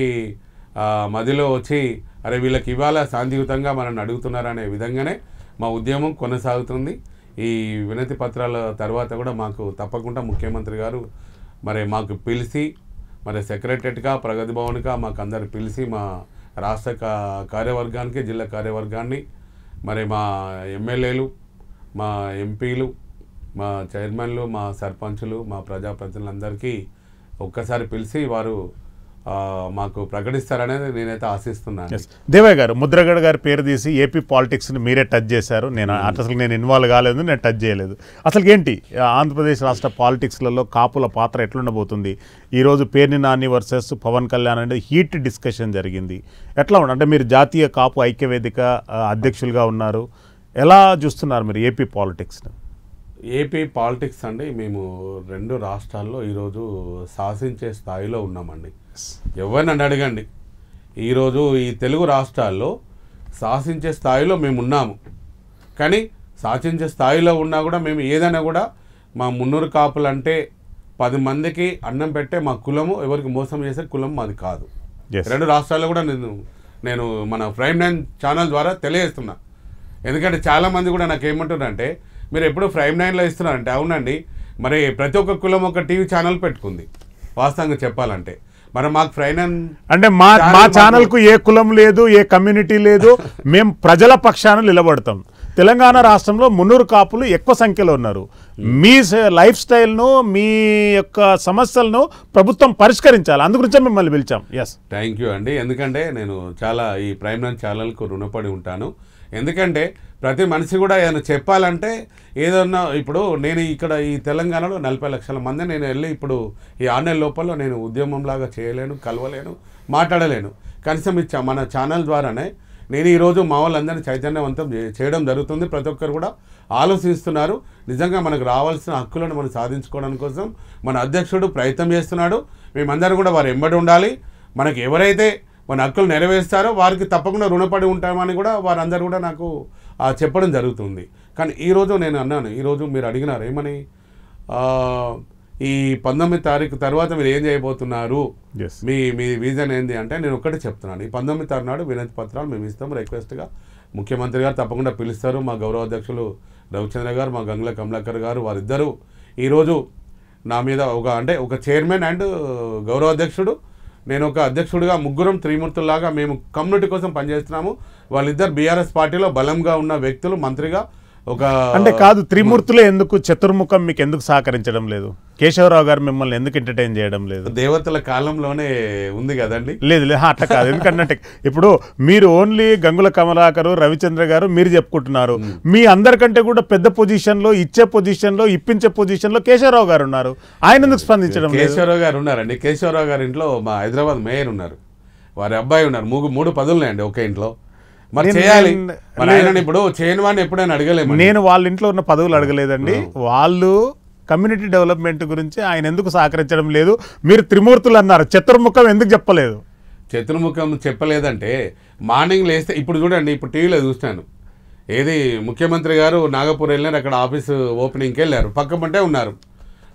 మధ్యలో వచ్చి అరే వీళ్ళకి ఇవాళ శాంతియుతంగా మనల్ని అడుగుతున్నారనే విధంగానే మా ఉద్యమం కొనసాగుతుంది ఈ వినతి పత్రాల తర్వాత కూడా మాకు తప్పకుండా ముఖ్యమంత్రి గారు మరి మాకు పిలిచి మరి సెక్రటరియట్గా ప్రగతి భవన్గా మాకు అందరు పిలిచి మా రాష్ట్ర కార్యవర్గానికి జిల్లా కార్యవర్గాన్ని మరి మా ఎమ్మెల్యేలు మా ఎంపీలు మా చైర్మన్లు మా సర్పంచులు మా ప్రజాప్రతినిధులందరికీ ఒక్కసారి పిలిచి వారు మాకు ప్రకటిస్తారనేది నేనైతే ఆశిస్తున్నాను దేవయ్య గారు ముద్రగడ గారి పేరు తీసి ఏపీ పాలిటిక్స్ని మీరే టచ్ చేశారు నేను hmm. అసలు నేను ఇన్వాల్వ్ కాలేదు నేను టచ్ చేయలేదు అసలు ఏంటి ఆంధ్రప్రదేశ్ రాష్ట్ర పాలిటిక్స్లలో కాపుల పాత్ర ఎట్లుండబోతుంది ఈరోజు పేర్ని నాని వర్సెస్ పవన్ కళ్యాణ్ అనేది హీట్ డిస్కషన్ జరిగింది ఎట్లా ఉండ అంటే మీరు జాతీయ కాపు ఐక్యవేదిక అధ్యక్షులుగా ఉన్నారు ఎలా చూస్తున్నారు మీరు ఏపీ పాలిటిక్స్ని ఏపీ పాలిటిక్స్ అండి మేము రెండు రాష్ట్రాల్లో ఈరోజు శాసించే స్థాయిలో ఉన్నామండి ఎవరినండి అడగండి ఈరోజు ఈ తెలుగు రాష్ట్రాల్లో శాసించే స్థాయిలో మేము ఉన్నాము కానీ శాసించే స్థాయిలో ఉన్నా కూడా మేము ఏదైనా కూడా మా మున్నూరు కాపులు అంటే పది మందికి అన్నం పెట్టే మా కులము ఎవరికి మోసం చేసే కులం మాది కాదు రెండు రాష్ట్రాల్లో కూడా నేను నేను మన ఫ్రైమ్ నైన్ ఛానల్ ద్వారా తెలియజేస్తున్నా ఎందుకంటే చాలామంది కూడా నాకు ఏమంటున్నారంటే మీరు ఎప్పుడు ప్రైమ్ నైన్లో ఇస్తున్నారంటే అవునండి మరి ప్రతి ఒక్క కులం ఒక టీవీ ఛానల్ పెట్టుకుంది వాస్తవంగా చెప్పాలంటే మరి మాకు ఫ్రైన్ అంటే మా మా ఛానల్కు ఏ కులం లేదు ఏ కమ్యూనిటీ లేదు మేము ప్రజల పక్షాన నిలబడతాం తెలంగాణ రాష్ట్రంలో మున్నూరు కాపులు ఎక్కువ సంఖ్యలో ఉన్నారు మీ లైఫ్ స్టైల్ను మీ యొక్క సమస్యలను ప్రభుత్వం పరిష్కరించాలి అందుగురించే మిమ్మల్ని పిలిచాం ఎస్ థ్యాంక్ యూ అండి ఎందుకంటే నేను చాలా ఈ ప్రైమ్ నైన్ ఛానల్కు రుణపడి ఉంటాను ఎందుకంటే ప్రతి మనిషి కూడా ఏదైనా చెప్పాలంటే ఏదన్నా ఇప్పుడు నేను ఇక్కడ ఈ తెలంగాణలో నలభై లక్షల మంది నేను వెళ్ళి ఇప్పుడు ఈ ఆన్లైన్ లోపల నేను ఉద్యమంలాగా చేయలేను కలవలేను మాట్లాడలేను కనీసం ఇచ్చా మన ఛానల్ ద్వారానే నేను ఈరోజు మా వాళ్ళందరినీ చైతన్యవంతం చేయడం జరుగుతుంది ప్రతి ఒక్కరు కూడా ఆలోచిస్తున్నారు నిజంగా మనకు రావాల్సిన హక్కులను మనం సాధించుకోవడం కోసం మన అధ్యక్షుడు ప్రయత్నం చేస్తున్నాడు మేమందరం కూడా వారు ఎంబడి ఉండాలి మనకు ఎవరైతే మన హక్కులు నెరవేరుస్తారో వారికి తప్పకుండా రుణపడి ఉంటామని కూడా వారందరూ కూడా నాకు చెప్పడం జరుగుతుంది కానీ ఈరోజు నేను అన్నాను ఈరోజు మీరు అడిగినారు ఏమని ఈ పంతొమ్మిది తారీఖు తర్వాత మీరు ఏం చేయబోతున్నారు మీ మీ విజన్ ఏంది అంటే నేను ఒక్కటే చెప్తున్నాను ఈ పంతొమ్మిది తారీఖు నాడు వినతి పత్రాలు మేము ఇస్తాం రిక్వెస్ట్గా ముఖ్యమంత్రి గారు తప్పకుండా పిలుస్తారు మా గౌరవ అధ్యక్షులు రవిచంద్ర గారు మా గంగుల కమలాకర్ గారు వారిద్దరూ ఈరోజు నా మీద ఒక అంటే ఒక చైర్మన్ అండ్ గౌరవ అధ్యక్షుడు నేను ఒక అధ్యక్షుడిగా ముగ్గురం త్రిమూర్తుల్లాగా మేము కమ్యూనిటీ కోసం పనిచేస్తున్నాము వాళ్ళిద్దరు బీఆర్ఎస్ పార్టీలో బలంగా ఉన్న వ్యక్తులు మంత్రిగా ఒక అంటే కాదు త్రిమూర్తులే ఎందుకు చతుర్ముఖం మీకు ఎందుకు సహకరించడం లేదు కేశవరావు గారు మిమ్మల్ని ఎందుకు ఎంటర్టైన్ చేయడం లేదు దేవతల కాలంలోనే ఉంది కదండి లేదు లేదు అట్లా కాదు ఎందుకంటే ఇప్పుడు మీరు ఓన్లీ గంగుల కమలాకరు రవిచంద్ర గారు మీరు చెప్పుకుంటున్నారు మీ అందరికంటే కూడా పెద్ద పొజిషన్లో ఇచ్చే పొజిషన్లో ఇప్పించే పొజిషన్లో కేశవరావు గారు ఉన్నారు ఆయన ఎందుకు స్పందించడం కేశవరావు గారు ఉన్నారండి కేశవరావు గారి ఇంట్లో మా హైదరాబాద్ మేయర్ ఉన్నారు వారి అబ్బాయి ఉన్నారు మూడు మూడు పదులున్నాయండి ఒకే ఇంట్లో మరి చేయాలి ఇప్పుడు చేయని వాడిని ఎప్పుడైనా అడగలేము నేను వాళ్ళ ఇంట్లో ఉన్న పదవులు అడగలేదండి వాళ్ళు కమ్యూనిటీ డెవలప్మెంట్ గురించి ఆయన ఎందుకు సహకరించడం లేదు మీరు త్రిమూర్తులు అన్నారు చతుర్ముఖం ఎందుకు చెప్పలేదు చతుర్ముఖం చెప్పలేదంటే మార్నింగ్ లేస్తే ఇప్పుడు చూడండి ఇప్పుడు టీవీలో చూస్తాను ఏది ముఖ్యమంత్రి గారు నాగపూర్ వెళ్ళినారు అక్కడ ఆఫీసు ఓపెనింగ్కి వెళ్ళారు పక్కమంటే ఉన్నారు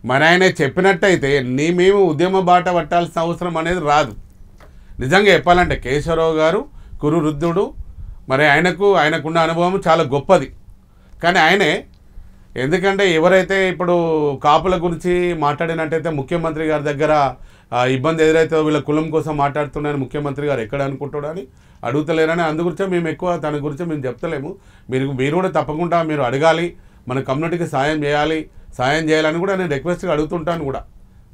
మరి ఆయన చెప్పినట్టయితే నీ మేము ఉద్యమ బాట పట్టాల్సిన అవసరం అనేది రాదు నిజంగా చెప్పాలంటే కేశవరావు గారు కురు రుద్రుడు మరి ఆయనకు ఆయనకున్న అనుభవం చాలా గొప్పది కానీ ఆయనే ఎందుకంటే ఎవరైతే ఇప్పుడు కాపుల గురించి మాట్లాడినట్టయితే ముఖ్యమంత్రి గారి దగ్గర ఇబ్బంది ఎదురైతే వీళ్ళ కులం కోసం మాట్లాడుతున్నాను ముఖ్యమంత్రి గారు ఎక్కడ అనుకుంటాడని అడుగుతలేరని అందుగురించే మేము ఎక్కువ తన గురించి మేము చెప్తలేము మీరు మీరు కూడా తప్పకుండా మీరు అడగాలి మన కమ్యూనిటీకి సాయం చేయాలి సాయం చేయాలని కూడా నేను రిక్వెస్ట్గా అడుగుతుంటాను కూడా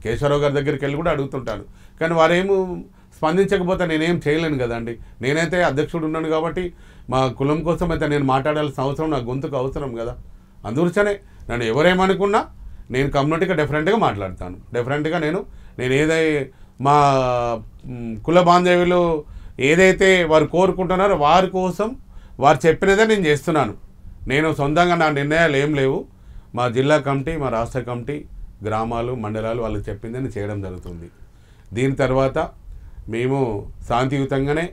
కేశవరావు గారి దగ్గరికి వెళ్ళి కూడా అడుగుతుంటాను కానీ వారేమో స్పందించకపోతే నేనేం చేయలేను కదండి నేనైతే అధ్యక్షుడు ఉన్నాను కాబట్టి మా కులం కోసం అయితే నేను మాట్లాడాల్సిన అవసరం నా గొంతుకు అవసరం కదా అందుకనే నన్ను ఎవరేమనుకున్నా నేను కమ్యూనిటీగా డిఫరెంట్గా మాట్లాడతాను డిఫరెంట్గా నేను నేను ఏదై మా కుల బాంధవ్యులు ఏదైతే వారు కోరుకుంటున్నారో వారి కోసం వారు చెప్పినదే నేను చేస్తున్నాను నేను సొంతంగా నా నిర్ణయాలు ఏం లేవు మా జిల్లా కమిటీ మా రాష్ట్ర కమిటీ గ్రామాలు మండలాలు వాళ్ళు చెప్పిందని చేయడం జరుగుతుంది దీని తర్వాత మేము శాంతియుతంగానే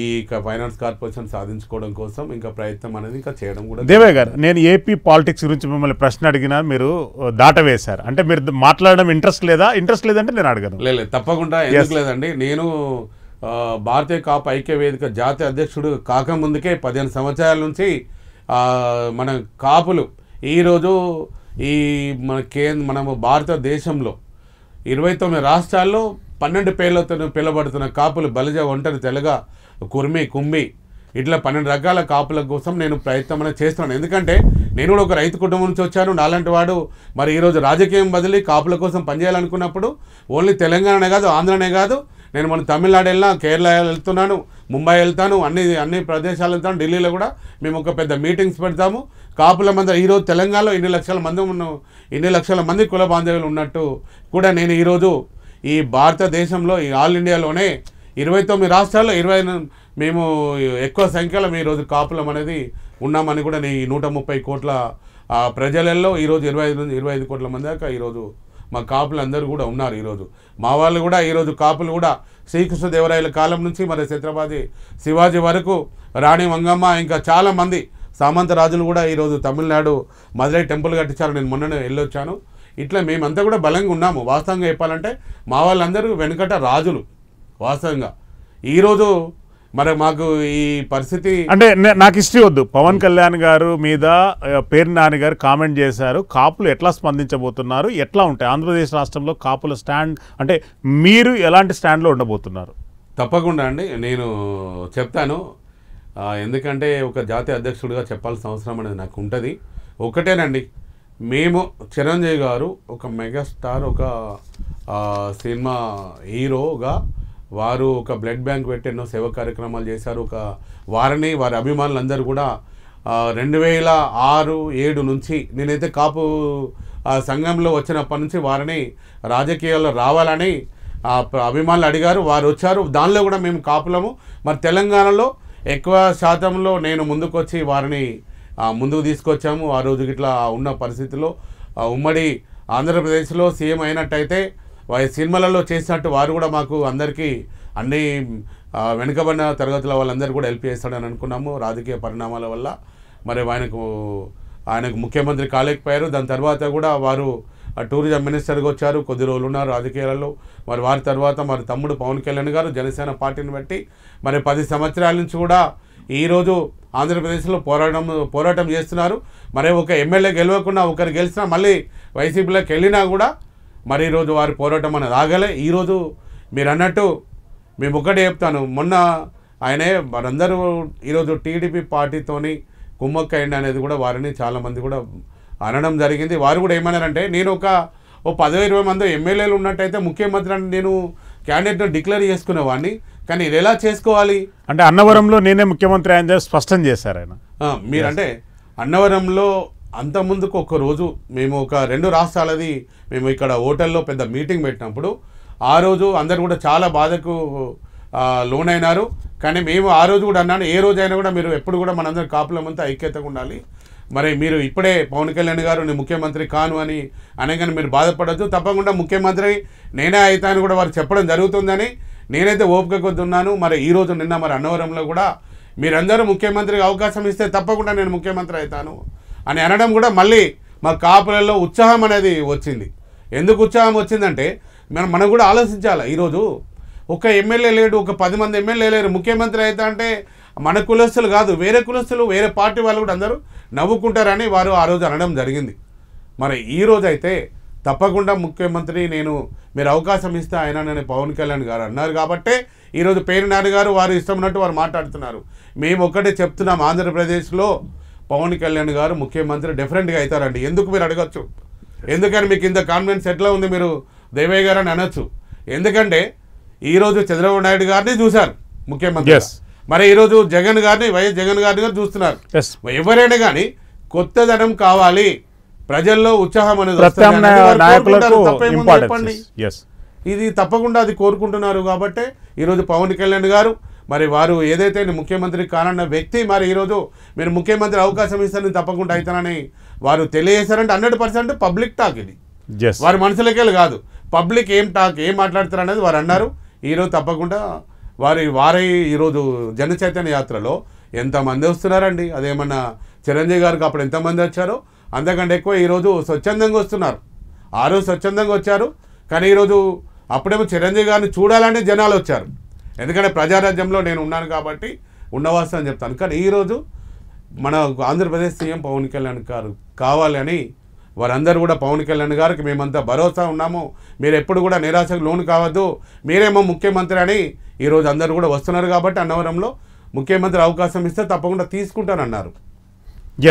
ఈ ఫైనాన్స్ కార్పొరేషన్ సాధించుకోవడం కోసం ఇంకా ప్రయత్నం అనేది ఇంకా చేయడం కూడా దేవే గారు నేను ఏపీ పాలిటిక్స్ గురించి మిమ్మల్ని ప్రశ్న అడిగినా మీరు దాటవేశారు అంటే మీరు మాట్లాడడం ఇంట్రెస్ట్ లేదా ఇంట్రెస్ట్ లేదంటే నేను అడగను లేదు తప్పకుండా ఇంట్రెస్ట్ లేదండి నేను భారతీయ కాప్ ఐక్య వేదిక జాతీయ అధ్యక్షుడు కాకముందుకే పదిహేను సంవత్సరాల నుంచి మన కాపులు ఈరోజు ఈ మన కేంద్ర మనము భారతదేశంలో ఇరవై తొమ్మిది రాష్ట్రాల్లో పన్నెండు పేర్లతో పిలబడుతున్న కాపులు బలజ ఒంటరి తెలగ కుర్మి కుమ్మి ఇట్లా పన్నెండు రకాల కాపుల కోసం నేను ప్రయత్నం అనేది చేస్తున్నాను ఎందుకంటే నేను కూడా ఒక రైతు కుటుంబం నుంచి వచ్చాను నాలాంటి వాడు మరి ఈరోజు రాజకీయం బదిలి కాపుల కోసం పనిచేయాలనుకున్నప్పుడు ఓన్లీ తెలంగాణనే కాదు ఆంధ్రనే కాదు నేను మన తమిళనాడు వెళ్ళినా కేరళ వెళ్తున్నాను ముంబై వెళ్తాను అన్ని అన్ని ప్రదేశాలు వెళ్తాను ఢిల్లీలో కూడా మేము ఒక పెద్ద మీటింగ్స్ పెడతాము కాపుల మంది ఈరోజు తెలంగాణలో ఇన్ని లక్షల మంది ఉన్న ఇన్ని లక్షల మంది కుల బాంధవ్యులు ఉన్నట్టు కూడా నేను ఈరోజు ఈ భారతదేశంలో ఈ ఆల్ ఇండియాలోనే ఇరవై తొమ్మిది రాష్ట్రాల్లో ఇరవై మేము ఎక్కువ సంఖ్యలో మీ రోజు కాపులం అనేది ఉన్నామని కూడా నేను ఈ నూట ముప్పై కోట్ల ప్రజలలో ఈరోజు ఇరవై ఐదు ఇరవై ఐదు కోట్ల మంది దాకా ఈరోజు మా కాపులు అందరూ కూడా ఉన్నారు ఈరోజు మా వాళ్ళు కూడా ఈరోజు కాపులు కూడా శ్రీకృష్ణదేవరాయల కాలం నుంచి మరి ఛత్రపతి శివాజీ వరకు రాణి వంగమ్మ ఇంకా చాలామంది సామంత రాజులు కూడా ఈరోజు తమిళనాడు మధురై టెంపుల్ కట్టించారు నేను మొన్ననే వెళ్ళొచ్చాను ఇట్లా మేమంతా కూడా బలంగా ఉన్నాము వాస్తవంగా చెప్పాలంటే మా వాళ్ళందరూ వెనుకట రాజులు వాస్తవంగా ఈరోజు మరి మాకు ఈ పరిస్థితి అంటే నాకు హిస్టరీ వద్దు పవన్ కళ్యాణ్ గారు మీద పేరు నాని గారు కామెంట్ చేశారు కాపులు ఎట్లా స్పందించబోతున్నారు ఎట్లా ఉంటాయి ఆంధ్రప్రదేశ్ రాష్ట్రంలో కాపుల స్టాండ్ అంటే మీరు ఎలాంటి స్టాండ్లో ఉండబోతున్నారు తప్పకుండా అండి నేను చెప్తాను ఎందుకంటే ఒక జాతీయ అధ్యక్షుడిగా చెప్పాల్సిన అవసరం అనేది నాకు ఉంటుంది ఒకటేనండి మేము చిరంజీవి గారు ఒక మెగాస్టార్ ఒక సినిమా హీరోగా వారు ఒక బ్లడ్ బ్యాంక్ పెట్టి ఎన్నో సేవ కార్యక్రమాలు చేశారు ఒక వారిని వారి అభిమానులందరూ కూడా రెండు వేల ఆరు ఏడు నుంచి నేనైతే కాపు సంఘంలో వచ్చినప్పటి నుంచి వారిని రాజకీయాల్లో రావాలని అభిమానులు అడిగారు వారు వచ్చారు దానిలో కూడా మేము కాపులము మరి తెలంగాణలో ఎక్కువ శాతంలో నేను ముందుకొచ్చి వారిని ముందుకు తీసుకొచ్చాము ఆ రోజు ఇట్లా ఉన్న పరిస్థితిలో ఉమ్మడి ఆంధ్రప్రదేశ్లో సీఎం అయినట్టయితే సినిమాలలో చేసినట్టు వారు కూడా మాకు అందరికీ అన్ని వెనుకబడిన తరగతుల వాళ్ళందరూ కూడా హెల్ప్ చేస్తాడని అనుకున్నాము రాజకీయ పరిణామాల వల్ల మరి ఆయనకు ఆయనకు ముఖ్యమంత్రి కాలేకపోయారు దాని తర్వాత కూడా వారు టూరిజం మినిస్టర్గా వచ్చారు కొద్ది రోజులు ఉన్నారు రాజకీయాలలో మరి వారి తర్వాత మరి తమ్ముడు పవన్ కళ్యాణ్ గారు జనసేన పార్టీని బట్టి మరి పది సంవత్సరాల నుంచి కూడా ఈరోజు ఆంధ్రప్రదేశ్లో పోరాటం పోరాటం చేస్తున్నారు మరి ఒక ఎమ్మెల్యే గెలవకుండా ఒకరు గెలిచినా మళ్ళీ వైసీపీలోకి వెళ్ళినా కూడా మరి ఈరోజు వారి పోరాటం అనేది ఆగలే ఈరోజు మీరు అన్నట్టు మేము ఒకటే చెప్తాను మొన్న ఆయనే మనందరూ ఈరోజు టీడీపీ పార్టీతోని కుమ్మక్క అయ్యండి అనేది కూడా వారిని చాలామంది కూడా అనడం జరిగింది వారు కూడా ఏమన్నారంటే నేను ఒక ఓ పదో ఇరవై మంది ఎమ్మెల్యేలు ఉన్నట్టయితే ముఖ్యమంత్రి నేను క్యాండిడేట్ను డిక్లేర్ చేసుకునేవాడిని కానీ ఇది ఎలా చేసుకోవాలి అంటే అన్నవరంలో నేనే ముఖ్యమంత్రి ఆయన స్పష్టం చేశారు ఆయన మీరంటే అన్నవరంలో అంత ముందుకు ఒక రోజు మేము ఒక రెండు రాష్ట్రాలది మేము ఇక్కడ హోటల్లో పెద్ద మీటింగ్ పెట్టినప్పుడు ఆ రోజు అందరు కూడా చాలా బాధకు లోనైనారు కానీ మేము ఆ రోజు కూడా అన్నాను ఏ రోజైనా కూడా మీరు ఎప్పుడు కూడా మనందరం కాపులమంతా ఐక్యతగా ఉండాలి మరి మీరు ఇప్పుడే పవన్ కళ్యాణ్ గారు నేను ముఖ్యమంత్రి కాను అని అనగానే మీరు బాధపడద్దు తప్పకుండా ముఖ్యమంత్రి నేనే అని కూడా వారు చెప్పడం జరుగుతుందని నేనైతే ఓపిక కొద్ది ఉన్నాను మరి ఈరోజు నిన్న మరి అన్నవరంలో కూడా మీరందరూ ముఖ్యమంత్రికి అవకాశం ఇస్తే తప్పకుండా నేను ముఖ్యమంత్రి అవుతాను అని అనడం కూడా మళ్ళీ మా కాపులలో ఉత్సాహం అనేది వచ్చింది ఎందుకు ఉత్సాహం వచ్చిందంటే మనం మనం కూడా ఆలోచించాలి ఈరోజు ఒక ఎమ్మెల్యే లేడు ఒక పది మంది ఎమ్మెల్యే లేరు ముఖ్యమంత్రి అవుతా అంటే మన కులస్తులు కాదు వేరే కులస్తులు వేరే పార్టీ వాళ్ళు కూడా అందరూ నవ్వుకుంటారని వారు ఆ రోజు అనడం జరిగింది మరి ఈరోజైతే తప్పకుండా ముఖ్యమంత్రి నేను మీరు అవకాశం ఇస్తే ఆయన నేను పవన్ కళ్యాణ్ గారు అన్నారు కాబట్టే ఈరోజు పేరు గారు వారు ఇష్టం ఉన్నట్టు వారు మాట్లాడుతున్నారు మేము ఒక్కటే చెప్తున్నాం ఆంధ్రప్రదేశ్లో పవన్ కళ్యాణ్ గారు ముఖ్యమంత్రి డిఫరెంట్గా అవుతారండి ఎందుకు మీరు అడగచ్చు ఎందుకని మీకు ఇంత కాన్ఫిడెన్స్ ఎట్లా ఉంది మీరు దేవయ్య గారు అని అనొచ్చు ఎందుకంటే ఈరోజు చంద్రబాబు నాయుడు గారిని చూశారు ముఖ్యమంత్రి మరి ఈరోజు జగన్ గారిని వైఎస్ జగన్ గారిని చూస్తున్నారు ఎవరైనా కానీ కొత్తదనం కావాలి ప్రజల్లో ఉత్సాహం అనేది ఇది తప్పకుండా అది కోరుకుంటున్నారు కాబట్టి ఈరోజు పవన్ కళ్యాణ్ గారు మరి వారు ఏదైతే ముఖ్యమంత్రి కానన్న వ్యక్తి మరి ఈరోజు మీరు ముఖ్యమంత్రి అవకాశం ఇస్తారని తప్పకుండా అవుతానని వారు తెలియజేశారంటే హండ్రెడ్ పర్సెంట్ పబ్లిక్ టాక్ ఇది వారి మనసులకేళ్ళు కాదు పబ్లిక్ ఏం టాక్ ఏం మాట్లాడతారు అనేది వారు అన్నారు ఈరోజు తప్పకుండా వారి వారి ఈరోజు జన చైతన్య యాత్రలో ఎంతమంది వస్తున్నారండి అదేమన్నా చిరంజీవి గారికి అప్పుడు ఎంతమంది వచ్చారో అంతకంటే ఎక్కువ ఈరోజు స్వచ్ఛందంగా వస్తున్నారు ఆ రోజు స్వచ్ఛందంగా వచ్చారు కానీ ఈరోజు అప్పుడేమో చిరంజీవి గారిని చూడాలని జనాలు వచ్చారు ఎందుకంటే ప్రజారాజ్యంలో నేను ఉన్నాను కాబట్టి ఉండవాసం అని చెప్తాను కానీ ఈరోజు మన ఆంధ్రప్రదేశ్ సీఎం పవన్ కళ్యాణ్ గారు కావాలని వారందరూ కూడా పవన్ కళ్యాణ్ గారికి మేమంతా భరోసా ఉన్నాము మీరు ఎప్పుడు కూడా నిరాశకు లోన్ కావద్దు మీరేమో ముఖ్యమంత్రి అని ఈరోజు అందరూ కూడా వస్తున్నారు కాబట్టి అన్నవరంలో ముఖ్యమంత్రి అవకాశం ఇస్తే తప్పకుండా తీసుకుంటానన్నారు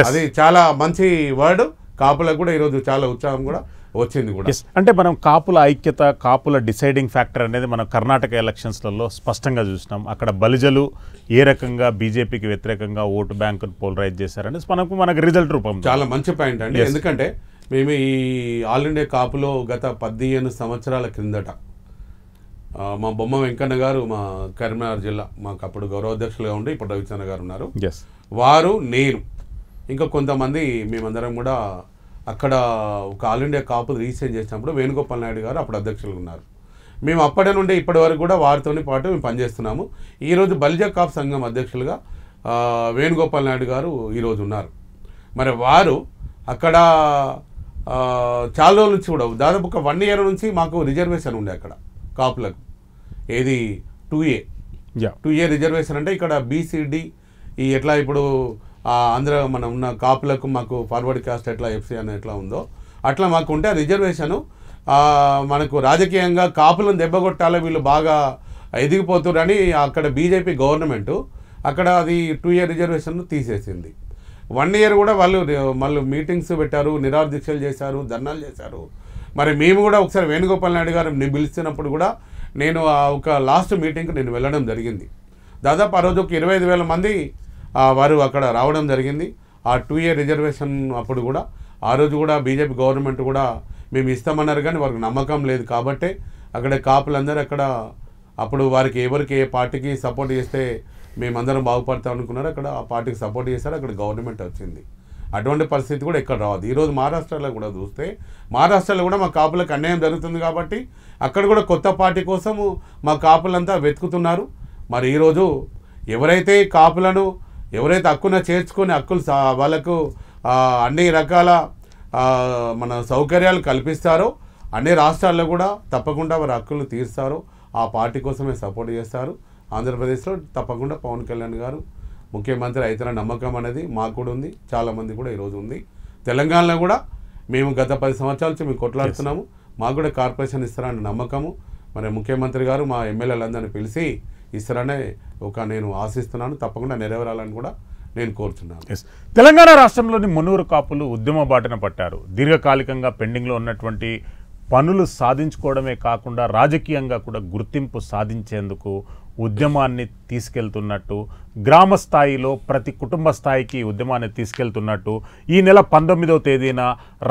అది చాలా మంచి వర్డ్ కాపులకు కూడా ఈరోజు చాలా ఉత్సాహం కూడా వచ్చింది కూడా అంటే మనం కాపుల ఐక్యత కాపుల డిసైడింగ్ ఫ్యాక్టర్ అనేది మనం కర్ణాటక ఎలక్షన్స్లలో స్పష్టంగా చూసినాం అక్కడ బలిజలు ఏ రకంగా బీజేపీకి వ్యతిరేకంగా ఓటు బ్యాంకును పోలరైజ్ చేశారని మనకు మనకు రిజల్ట్ రూపం చాలా మంచి పాయింట్ అండి ఎందుకంటే మేము ఈ ఆల్ ఇండియా కాపులో గత పదిహేను సంవత్సరాల క్రిందట మా బొమ్మ వెంకన్న గారు మా కరీంనగర్ జిల్లా మాకు అప్పుడు గౌరవాధ్యక్షులుగా ఉండి ఇప్పుడు రవిచంద్ర గారు ఉన్నారు వారు నేను ఇంకా కొంతమంది మేమందరం కూడా అక్కడ ఒక ఆల్ ఇండియా కాపులు రీసెంట్ చేసినప్పుడు వేణుగోపాల్ నాయుడు గారు అప్పుడు అధ్యక్షులు ఉన్నారు మేము అప్పటి నుండి ఇప్పటి వరకు కూడా వారితోని పాటు మేము పనిచేస్తున్నాము ఈరోజు బలిజ కాప్ సంఘం అధ్యక్షులుగా వేణుగోపాల్ నాయుడు గారు ఈరోజు ఉన్నారు మరి వారు అక్కడ చాలా రోజుల నుంచి కూడా దాదాపు ఒక వన్ ఇయర్ నుంచి మాకు రిజర్వేషన్ ఉండే అక్కడ కాపులకు ఏది two A two A reservation అంటే ఇక్కడ బీసీడీ ఈ ఎట్లా ఇప్పుడు అందరూ మనం ఉన్న కాపులకు మాకు ఫార్వర్డ్ కాస్ట్ ఎట్లా ఎఫ్సీ అని ఎట్లా ఉందో అట్లా మాకు ఉంటే రిజర్వేషను మనకు రాజకీయంగా కాపులను దెబ్బగొట్టాలో వీళ్ళు బాగా ఎదిగిపోతున్నారని అక్కడ బీజేపీ గవర్నమెంటు అక్కడ అది టూ ఇయర్ రిజర్వేషన్ తీసేసింది వన్ ఇయర్ కూడా వాళ్ళు మళ్ళీ మీటింగ్స్ పెట్టారు నిరాదీక్షలు చేశారు ధర్నాలు చేశారు మరి మేము కూడా ఒకసారి వేణుగోపాల్ నాయుడు గారు పిలిచినప్పుడు కూడా నేను ఒక లాస్ట్ మీటింగ్కి నేను వెళ్ళడం జరిగింది దాదాపు ఆ రోజు ఒక ఇరవై మంది వారు అక్కడ రావడం జరిగింది ఆ టూ ఇయర్ రిజర్వేషన్ అప్పుడు కూడా ఆ రోజు కూడా బీజేపీ గవర్నమెంట్ కూడా మేము ఇస్తామన్నారు కానీ వారికి నమ్మకం లేదు కాబట్టే అక్కడ కాపులందరూ అక్కడ అప్పుడు వారికి ఎవరికి ఏ పార్టీకి సపోర్ట్ చేస్తే మేమందరం బాగుపడతాం అనుకున్నారు అక్కడ ఆ పార్టీకి సపోర్ట్ చేశారు అక్కడ గవర్నమెంట్ వచ్చింది అటువంటి పరిస్థితి కూడా ఎక్కడ రావద్దు ఈరోజు మహారాష్ట్రలో కూడా చూస్తే మహారాష్ట్రలో కూడా మా కాపులకు అన్యాయం జరుగుతుంది కాబట్టి అక్కడ కూడా కొత్త పార్టీ కోసము మా కాపులంతా వెతుకుతున్నారు మరి ఈరోజు ఎవరైతే కాపులను ఎవరైతే హక్కున చేర్చుకొని హక్కులు వాళ్ళకు అన్ని రకాల మన సౌకర్యాలు కల్పిస్తారో అన్ని రాష్ట్రాల్లో కూడా తప్పకుండా వారి హక్కులు తీరుస్తారు ఆ పార్టీ కోసమే సపోర్ట్ చేస్తారు ఆంధ్రప్రదేశ్లో తప్పకుండా పవన్ కళ్యాణ్ గారు ముఖ్యమంత్రి అయితే నమ్మకం అనేది మాకు కూడా ఉంది చాలామంది కూడా ఈరోజు ఉంది తెలంగాణలో కూడా మేము గత పది సంవత్సరాల నుంచి మేము కొట్లాడుతున్నాము మాకు కూడా కార్పొరేషన్ ఇస్తారన్న నమ్మకము మరి ముఖ్యమంత్రి గారు మా ఎమ్మెల్యేలందరినీ పిలిచి ఇస్తారనే ఒక నేను ఆశిస్తున్నాను తప్పకుండా నెరవేరాలని కూడా నేను కోరుతున్నాను తెలంగాణ రాష్ట్రంలోని మునూరు కాపులు ఉద్యమ బాటన పట్టారు దీర్ఘకాలికంగా పెండింగ్లో ఉన్నటువంటి పనులు సాధించుకోవడమే కాకుండా రాజకీయంగా కూడా గుర్తింపు సాధించేందుకు ఉద్యమాన్ని తీసుకెళ్తున్నట్టు గ్రామ స్థాయిలో ప్రతి కుటుంబ స్థాయికి ఉద్యమాన్ని తీసుకెళ్తున్నట్టు ఈ నెల పంతొమ్మిదవ తేదీన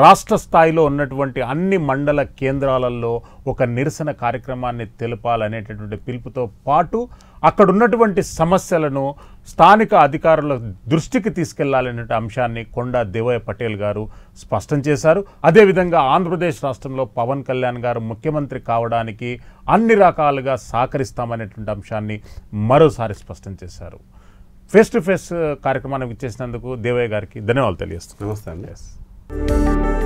రాష్ట్ర స్థాయిలో ఉన్నటువంటి అన్ని మండల కేంద్రాలలో ఒక నిరసన కార్యక్రమాన్ని తెలపాలనేటటువంటి పిలుపుతో పాటు అక్కడ ఉన్నటువంటి సమస్యలను స్థానిక అధికారుల దృష్టికి తీసుకెళ్లాలనే అంశాన్ని కొండా దేవయ్య పటేల్ గారు స్పష్టం చేశారు అదేవిధంగా ఆంధ్రప్రదేశ్ రాష్ట్రంలో పవన్ కళ్యాణ్ గారు ముఖ్యమంత్రి కావడానికి అన్ని రకాలుగా సహకరిస్తామనేటువంటి అంశాన్ని మరో మరోసారి స్పష్టం చేశారు ఫేస్ టు ఫేస్ uh, కార్యక్రమానికి ఇచ్చేసినందుకు దేవయ్య గారికి ధన్యవాదాలు తెలియజేస్తున్నాం నమస్తే అండి